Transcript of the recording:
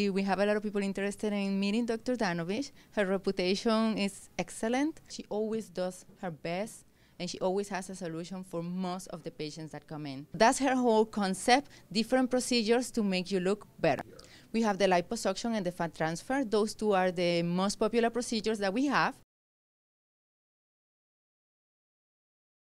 We have a lot of people interested in meeting Dr. Danovich. Her reputation is excellent. She always does her best and she always has a solution for most of the patients that come in. That's her whole concept, different procedures to make you look better. We have the liposuction and the fat transfer. Those two are the most popular procedures that we have.